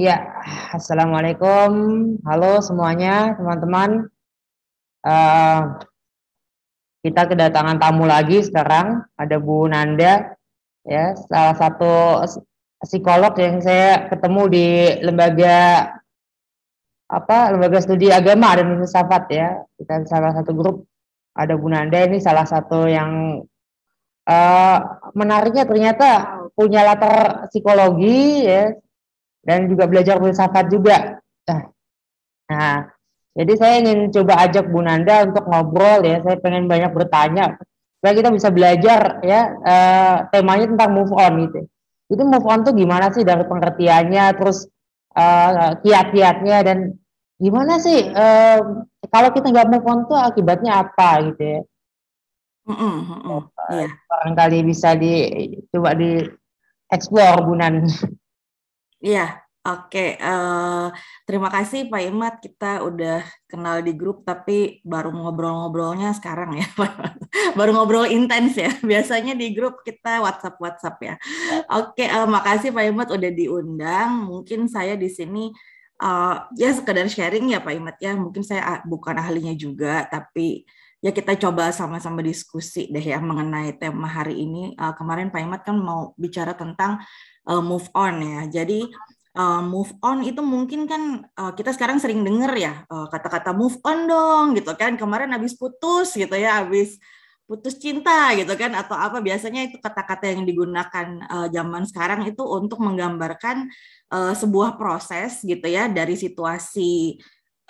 Ya, assalamualaikum. Halo semuanya, teman-teman. Uh, kita kedatangan tamu lagi sekarang. Ada Bu Nanda, ya, salah satu psikolog yang saya ketemu di lembaga apa lembaga studi agama dan filsafat ya. Kita salah satu grup. Ada Bu Nanda ini salah satu yang uh, menariknya ternyata punya latar psikologi ya dan juga belajar filsafat juga. Nah, nah, jadi saya ingin coba ajak Bu Nanda untuk ngobrol ya. Saya pengen banyak bertanya supaya kita bisa belajar ya eh, temanya tentang move on gitu. Itu move on tuh gimana sih dari pengertiannya, terus eh, kiat-kiatnya dan gimana sih eh, kalau kita nggak move on tuh akibatnya apa gitu ya? Mm -mm, mm -mm. Barangkali bisa dicoba di explore Bu Nanda. Iya, Oke, uh, terima kasih Pak Imat. Kita udah kenal di grup, tapi baru ngobrol-ngobrolnya sekarang ya, Pak. baru ngobrol intens ya. Biasanya di grup kita WhatsApp WhatsApp ya. Oke, uh, makasih Pak Imat udah diundang. Mungkin saya di sini uh, ya sekedar sharing ya Pak Imat ya. Mungkin saya ah, bukan ahlinya juga, tapi ya kita coba sama-sama diskusi deh ya mengenai tema hari ini. Uh, kemarin Pak Imat kan mau bicara tentang uh, move on ya. Jadi uh, move on itu mungkin kan uh, kita sekarang sering dengar ya kata-kata uh, move on dong gitu kan. Kemarin habis putus gitu ya, habis putus cinta gitu kan atau apa biasanya itu kata-kata yang digunakan uh, zaman sekarang itu untuk menggambarkan uh, sebuah proses gitu ya dari situasi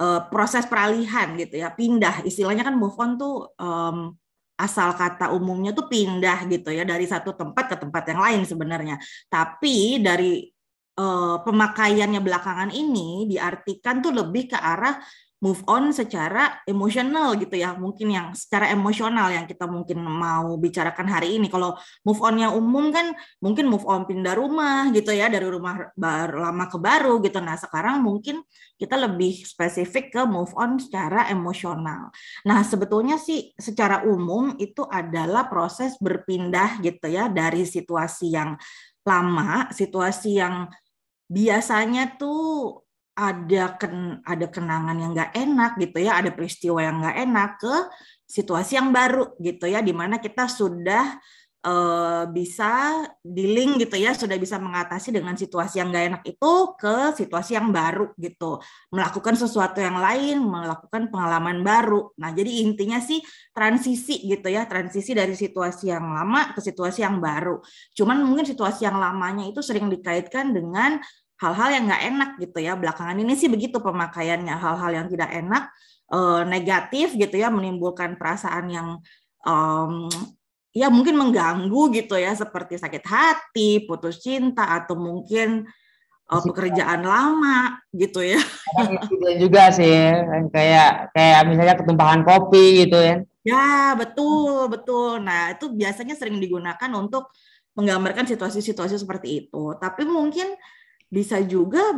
Eh, proses peralihan gitu ya pindah istilahnya kan move on tuh um, asal kata umumnya tuh pindah gitu ya dari satu tempat ke tempat yang lain sebenarnya tapi dari uh, pemakaiannya belakangan ini diartikan tuh lebih ke arah move on secara emosional gitu ya mungkin yang secara emosional yang kita mungkin mau bicarakan hari ini kalau move on yang umum kan mungkin move on pindah rumah gitu ya dari rumah bar, lama ke baru gitu nah sekarang mungkin kita lebih spesifik ke move on secara emosional nah sebetulnya sih secara umum itu adalah proses berpindah gitu ya dari situasi yang lama situasi yang biasanya tuh ada ken ada kenangan yang nggak enak gitu ya, ada peristiwa yang nggak enak ke situasi yang baru gitu ya, dimana kita sudah uh, bisa dealing gitu ya, sudah bisa mengatasi dengan situasi yang nggak enak itu ke situasi yang baru gitu, melakukan sesuatu yang lain, melakukan pengalaman baru. Nah, jadi intinya sih transisi gitu ya, transisi dari situasi yang lama ke situasi yang baru. Cuman mungkin situasi yang lamanya itu sering dikaitkan dengan hal-hal yang nggak enak gitu ya belakangan ini sih begitu pemakaiannya hal-hal yang tidak enak eh, negatif gitu ya menimbulkan perasaan yang um, ya mungkin mengganggu gitu ya seperti sakit hati putus cinta atau mungkin uh, pekerjaan lama gitu ya. Dan juga sih kayak kayak misalnya ketumpahan kopi gitu ya. Ya, betul, betul. Nah, itu biasanya sering digunakan untuk menggambarkan situasi-situasi seperti itu. Tapi mungkin bisa juga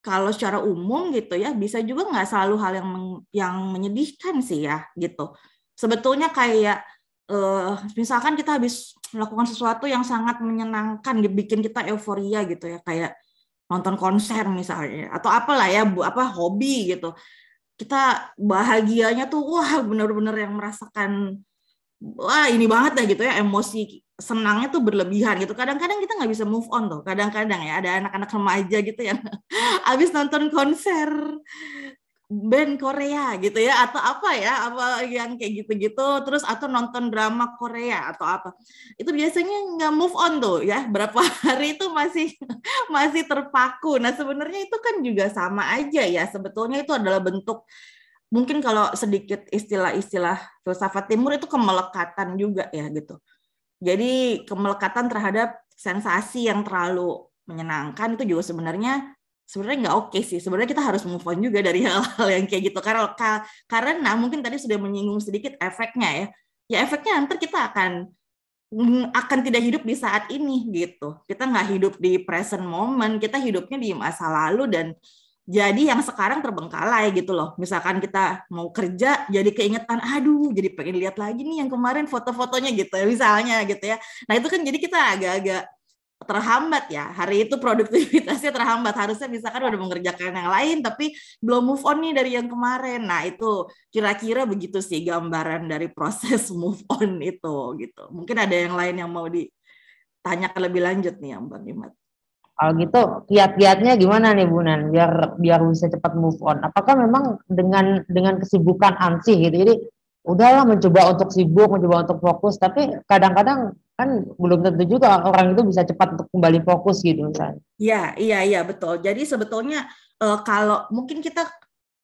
kalau secara umum gitu ya bisa juga nggak selalu hal yang men, yang menyedihkan sih ya gitu sebetulnya kayak uh, misalkan kita habis melakukan sesuatu yang sangat menyenangkan bikin kita euforia gitu ya kayak nonton konser misalnya atau apalah ya apa hobi gitu kita bahagianya tuh wah benar-benar yang merasakan wah ini banget deh gitu ya emosi senangnya tuh berlebihan gitu. Kadang-kadang kita nggak bisa move on tuh. Kadang-kadang ya ada anak-anak remaja gitu ya habis nonton konser band Korea gitu ya atau apa ya apa yang kayak gitu-gitu terus atau nonton drama Korea atau apa itu biasanya nggak move on tuh ya berapa hari itu masih masih terpaku nah sebenarnya itu kan juga sama aja ya sebetulnya itu adalah bentuk mungkin kalau sedikit istilah-istilah filsafat timur itu kemelekatan juga ya gitu jadi kemelekatan terhadap sensasi yang terlalu menyenangkan itu juga sebenarnya sebenarnya nggak oke okay sih. Sebenarnya kita harus move on juga dari hal-hal yang kayak gitu. Karena karena mungkin tadi sudah menyinggung sedikit efeknya ya. Ya efeknya nanti kita akan mm, akan tidak hidup di saat ini gitu. Kita nggak hidup di present moment, kita hidupnya di masa lalu dan jadi yang sekarang terbengkalai gitu loh. Misalkan kita mau kerja, jadi keingetan, aduh, jadi pengen lihat lagi nih yang kemarin foto-fotonya gitu ya, misalnya gitu ya. Nah itu kan jadi kita agak-agak terhambat ya. Hari itu produktivitasnya terhambat. Harusnya misalkan udah mengerjakan yang lain, tapi belum move on nih dari yang kemarin. Nah itu kira-kira begitu sih gambaran dari proses move on itu gitu. Mungkin ada yang lain yang mau ditanyakan lebih lanjut nih, Bang Nimat. Kalau hmm. gitu kiat-kiatnya gimana nih Bu Nan biar biar bisa cepat move on? Apakah memang dengan dengan kesibukan ansih gitu? Jadi udahlah mencoba untuk sibuk, mencoba untuk fokus, tapi kadang-kadang kan belum tentu juga orang itu bisa cepat untuk kembali fokus gitu misalnya. Iya, iya, iya betul. Jadi sebetulnya uh, kalau mungkin kita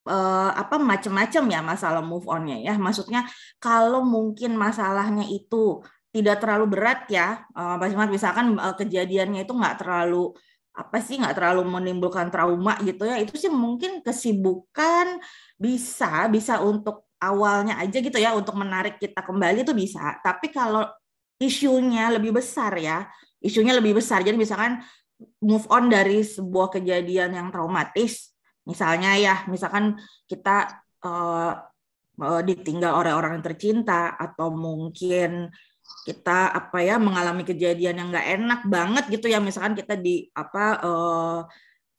uh, apa macam-macam ya masalah move onnya ya. Maksudnya kalau mungkin masalahnya itu tidak terlalu berat ya, Pak eh, Simat. Misalkan eh, kejadiannya itu nggak terlalu apa sih nggak terlalu menimbulkan trauma gitu ya itu sih mungkin kesibukan bisa bisa untuk awalnya aja gitu ya untuk menarik kita kembali itu bisa tapi kalau isunya lebih besar ya isunya lebih besar jadi misalkan move on dari sebuah kejadian yang traumatis misalnya ya misalkan kita uh, ditinggal oleh orang yang tercinta atau mungkin kita apa ya mengalami kejadian yang nggak enak banget gitu ya misalkan kita di apa uh,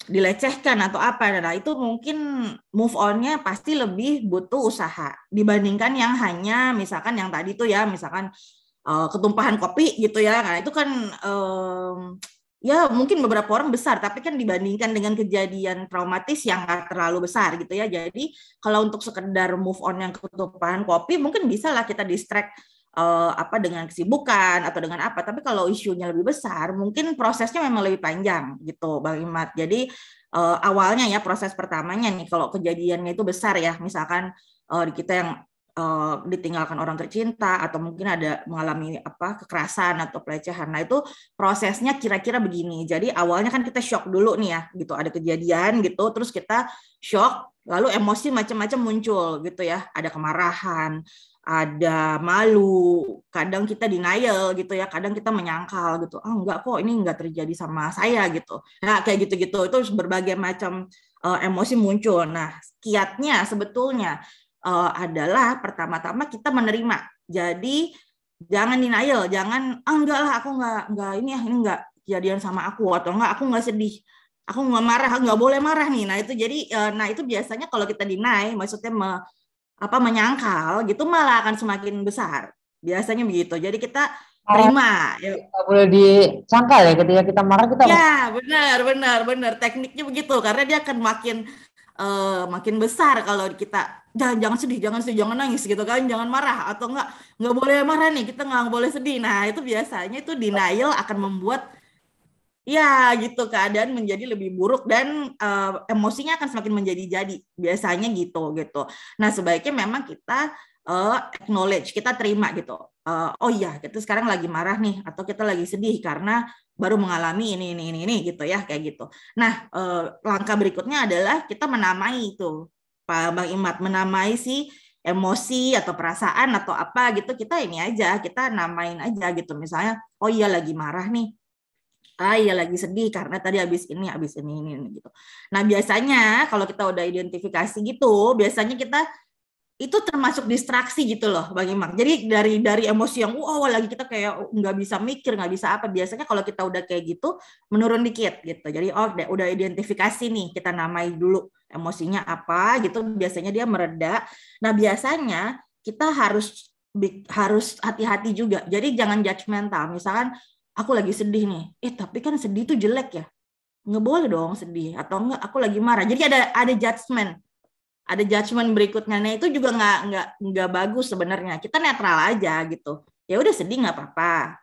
dilecehkan atau apa nah itu mungkin move onnya pasti lebih butuh usaha dibandingkan yang hanya misalkan yang tadi tuh ya misalkan uh, ketumpahan kopi gitu ya karena itu kan um, ya mungkin beberapa orang besar tapi kan dibandingkan dengan kejadian traumatis yang nggak terlalu besar gitu ya jadi kalau untuk sekedar move on yang ketumpahan kopi mungkin bisa lah kita distract uh, apa dengan kesibukan atau dengan apa. Tapi kalau isunya lebih besar, mungkin prosesnya memang lebih panjang gitu, Bang Imat. Jadi uh, awalnya ya proses pertamanya nih kalau kejadiannya itu besar ya, misalkan uh, kita yang uh, ditinggalkan orang tercinta atau mungkin ada mengalami apa kekerasan atau pelecehan. Nah, itu prosesnya kira-kira begini. Jadi awalnya kan kita shock dulu nih ya, gitu ada kejadian gitu, terus kita shock lalu emosi macam-macam muncul gitu ya. Ada kemarahan, ada malu, kadang kita denial gitu ya, kadang kita menyangkal gitu, ah oh, enggak kok ini enggak terjadi sama saya gitu. Nah kayak gitu-gitu itu berbagai macam uh, emosi muncul. Nah kiatnya sebetulnya uh, adalah pertama-tama kita menerima. Jadi jangan denial, jangan ah, enggak lah aku enggak enggak ini ya ini enggak kejadian sama aku atau enggak aku enggak sedih aku enggak marah enggak boleh marah nih nah itu jadi eh, nah itu biasanya kalau kita deny maksudnya me, apa menyangkal gitu malah akan semakin besar. Biasanya begitu. Jadi kita oh, terima. Ya. boleh disangkal ya ketika kita marah kita. Ya benar benar benar tekniknya begitu karena dia akan makin uh, makin besar kalau kita jangan jangan sedih jangan sedih jangan nangis gitu kan jangan marah atau enggak nggak boleh marah nih kita nggak boleh sedih nah itu biasanya itu denial akan membuat ya gitu keadaan menjadi lebih buruk dan uh, emosinya akan semakin menjadi-jadi biasanya gitu gitu. Nah sebaiknya memang kita uh, acknowledge, kita terima gitu. Uh, oh iya, kita sekarang lagi marah nih atau kita lagi sedih karena baru mengalami ini ini ini ini gitu ya kayak gitu. Nah, uh, langkah berikutnya adalah kita menamai itu. Pak Bang Imat menamai si emosi atau perasaan atau apa gitu kita ini aja kita namain aja gitu misalnya oh iya lagi marah nih ah ya lagi sedih karena tadi habis ini habis ini, ini gitu. Nah biasanya kalau kita udah identifikasi gitu, biasanya kita itu termasuk distraksi gitu loh bang Imam. Jadi dari dari emosi yang wow lagi kita kayak nggak bisa mikir nggak bisa apa. Biasanya kalau kita udah kayak gitu menurun dikit gitu. Jadi oh udah identifikasi nih kita namai dulu emosinya apa gitu. Biasanya dia mereda. Nah biasanya kita harus harus hati-hati juga. Jadi jangan judgmental. Misalkan aku lagi sedih nih eh tapi kan sedih itu jelek ya nggak boleh dong sedih atau enggak aku lagi marah jadi ada ada judgement ada judgement berikutnya nah itu juga nggak nggak nggak bagus sebenarnya kita netral aja gitu ya udah sedih nggak apa-apa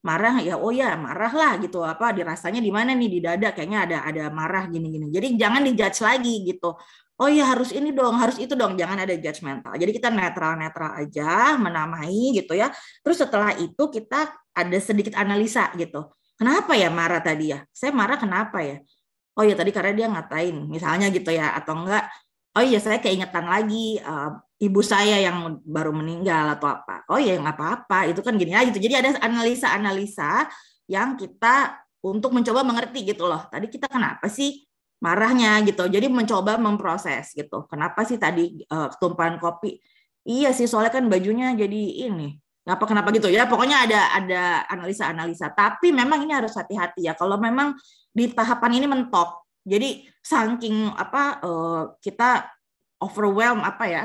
marah ya oh ya marah lah gitu apa dirasanya di mana nih di dada kayaknya ada ada marah gini gini jadi jangan dijudge lagi gitu oh ya harus ini dong, harus itu dong, jangan ada judgmental. Jadi kita netral-netral aja, menamai gitu ya. Terus setelah itu kita ada sedikit analisa gitu. Kenapa ya marah tadi ya? Saya marah kenapa ya? Oh ya tadi karena dia ngatain, misalnya gitu ya, atau enggak? Oh iya saya keingetan lagi uh, ibu saya yang baru meninggal atau apa. Oh iya nggak apa-apa, itu kan gini aja. Gitu. Jadi ada analisa-analisa yang kita untuk mencoba mengerti gitu loh. Tadi kita kenapa sih marahnya gitu. Jadi mencoba memproses gitu. Kenapa sih tadi uh, tumpahan kopi? Iya sih soalnya kan bajunya jadi ini. Kenapa kenapa gitu ya? Pokoknya ada ada analisa-analisa. Tapi memang ini harus hati-hati ya. Kalau memang di tahapan ini mentok. Jadi saking apa uh, kita overwhelm apa ya?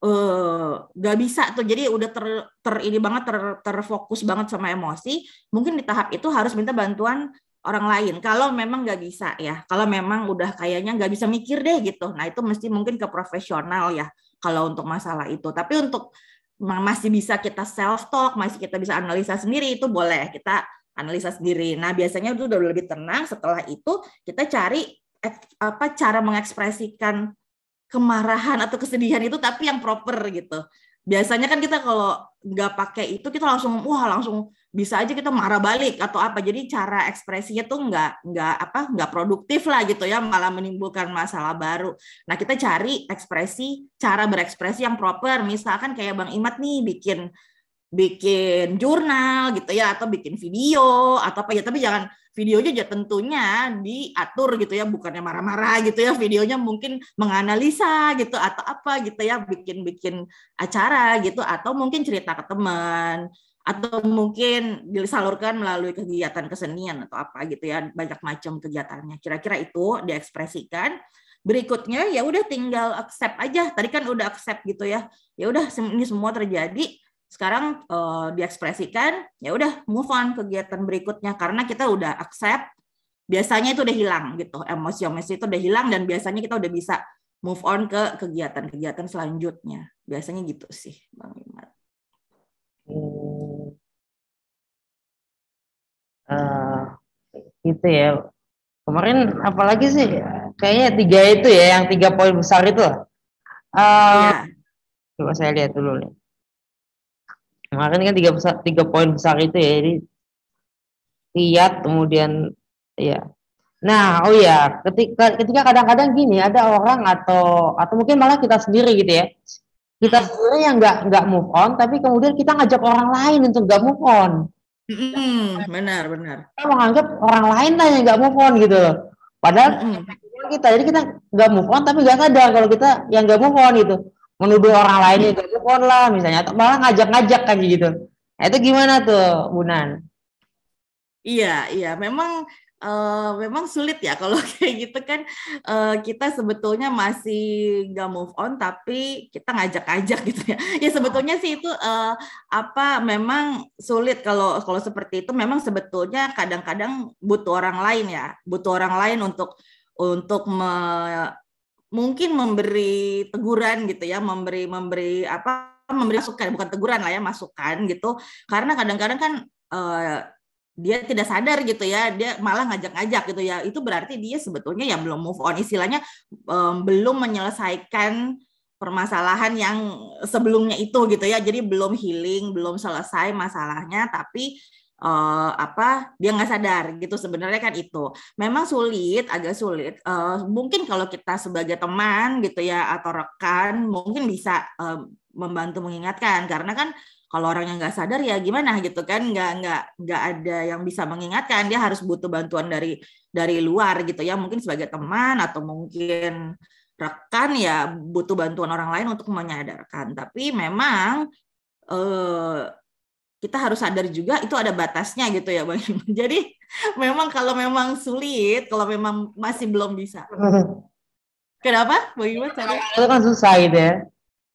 Uh, gak bisa tuh jadi udah ter, ter ini banget ter, terfokus banget sama emosi mungkin di tahap itu harus minta bantuan orang lain kalau memang nggak bisa ya kalau memang udah kayaknya nggak bisa mikir deh gitu nah itu mesti mungkin ke profesional ya kalau untuk masalah itu tapi untuk masih bisa kita self talk masih kita bisa analisa sendiri itu boleh kita analisa sendiri nah biasanya itu udah lebih tenang setelah itu kita cari apa cara mengekspresikan kemarahan atau kesedihan itu tapi yang proper gitu biasanya kan kita kalau nggak pakai itu kita langsung wah langsung bisa aja kita marah balik atau apa jadi cara ekspresinya tuh nggak nggak apa nggak produktif lah gitu ya malah menimbulkan masalah baru nah kita cari ekspresi cara berekspresi yang proper misalkan kayak bang Imat nih bikin bikin jurnal gitu ya atau bikin video atau apa ya tapi jangan videonya aja tentunya diatur gitu ya bukannya marah-marah gitu ya videonya mungkin menganalisa gitu atau apa gitu ya bikin-bikin acara gitu atau mungkin cerita ke teman atau mungkin disalurkan melalui kegiatan kesenian atau apa gitu ya banyak macam kegiatannya kira-kira itu diekspresikan berikutnya ya udah tinggal accept aja tadi kan udah accept gitu ya ya udah ini semua terjadi sekarang uh, diekspresikan ya udah move on kegiatan berikutnya karena kita udah accept biasanya itu udah hilang gitu emosi-emosi itu udah hilang dan biasanya kita udah bisa move on ke kegiatan-kegiatan selanjutnya biasanya gitu sih bang Imar. Hmm uh, eh, itu ya kemarin apalagi sih kayaknya tiga itu ya yang tiga poin besar itu lah. Uh, ya. Coba saya lihat dulu nih. Kemarin kan tiga besar tiga poin besar itu ya jadi lihat kemudian ya. Nah, oh ya, ketika ketika kadang-kadang gini ada orang atau atau mungkin malah kita sendiri gitu ya. Kita hmm. sendiri yang nggak nggak move on, tapi kemudian kita ngajak orang lain untuk nggak move on. Hmm, benar, benar. Kita menganggap orang lain tanya yang nggak move on gitu Padahal mm. kita, jadi kita nggak move on tapi nggak sadar kalau kita yang nggak move on gitu. Menuduh orang lain yang nggak move on lah misalnya, atau malah ngajak-ngajak kan gitu. Nah, itu gimana tuh, Bunan? Iya, iya. Memang uh, memang sulit ya kalau kayak gitu kan uh, kita sebetulnya masih nggak move on tapi kita ngajak-ngajak gitu ya ya iya. sebetulnya sih itu uh, apa memang sulit kalau kalau seperti itu memang sebetulnya kadang-kadang butuh orang lain ya butuh orang lain untuk untuk me, mungkin memberi teguran gitu ya memberi memberi apa memberi masukan bukan teguran lah ya masukan gitu karena kadang-kadang kan dia tidak sadar gitu ya dia malah ngajak-ngajak gitu ya itu berarti dia sebetulnya ya belum move on istilahnya um, belum menyelesaikan permasalahan yang sebelumnya itu gitu ya jadi belum healing belum selesai masalahnya tapi uh, apa dia nggak sadar gitu sebenarnya kan itu memang sulit agak sulit uh, mungkin kalau kita sebagai teman gitu ya atau rekan mungkin bisa uh, membantu mengingatkan karena kan kalau orang yang nggak sadar ya gimana gitu kan nggak nggak nggak ada yang bisa mengingatkan dia harus butuh bantuan dari dari luar gitu ya mungkin sebagai teman atau mungkin rekan ya butuh bantuan orang lain untuk menyadarkan tapi memang eh, kita harus sadar juga itu ada batasnya gitu ya bang jadi memang kalau memang sulit kalau memang masih belum bisa kenapa bagaimana itu kan susah gitu ya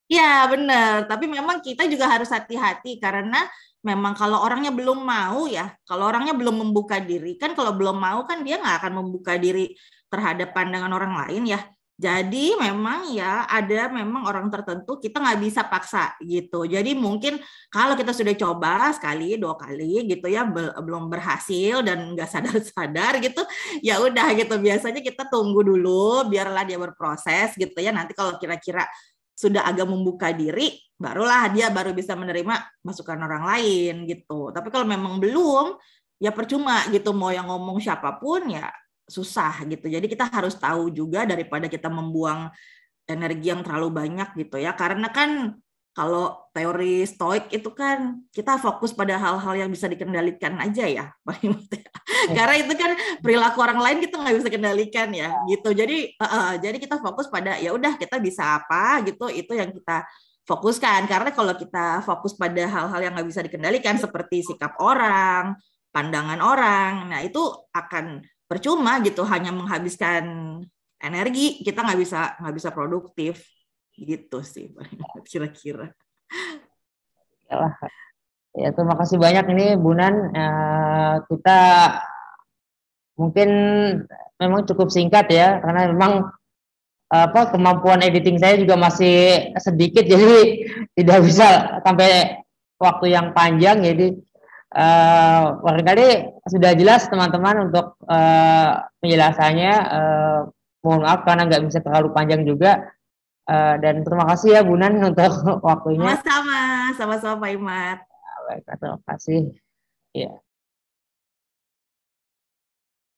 Ya benar, tapi memang kita juga harus hati-hati karena memang kalau orangnya belum mau ya, kalau orangnya belum membuka diri kan kalau belum mau kan dia nggak akan membuka diri terhadap pandangan orang lain ya. Jadi memang ya ada memang orang tertentu kita nggak bisa paksa gitu. Jadi mungkin kalau kita sudah coba sekali dua kali gitu ya belum berhasil dan nggak sadar-sadar gitu, ya udah gitu. Biasanya kita tunggu dulu biarlah dia berproses gitu ya. Nanti kalau kira-kira sudah agak membuka diri, barulah dia baru bisa menerima masukan orang lain gitu. Tapi kalau memang belum, ya percuma gitu mau yang ngomong siapapun ya susah gitu. Jadi kita harus tahu juga daripada kita membuang energi yang terlalu banyak gitu ya. Karena kan kalau teori stoik itu kan kita fokus pada hal-hal yang bisa dikendalikan aja ya Pak karena itu kan perilaku orang lain kita nggak bisa kendalikan ya gitu jadi uh, uh, jadi kita fokus pada ya udah kita bisa apa gitu itu yang kita fokuskan karena kalau kita fokus pada hal-hal yang nggak bisa dikendalikan seperti sikap orang pandangan orang nah itu akan percuma gitu hanya menghabiskan energi kita nggak bisa nggak bisa produktif gitu sih kira-kira ya terima kasih banyak ini Bunan eh, kita mungkin memang cukup singkat ya karena memang apa kemampuan editing saya juga masih sedikit jadi tidak bisa sampai waktu yang panjang jadi uh, barangkali sudah jelas teman-teman untuk uh, penjelasannya uh, mohon maaf karena nggak bisa terlalu panjang juga Uh, dan terima kasih ya Bunan untuk waktunya. Sama-sama, sama-sama Pak Imat. Baik, terima kasih. Ya.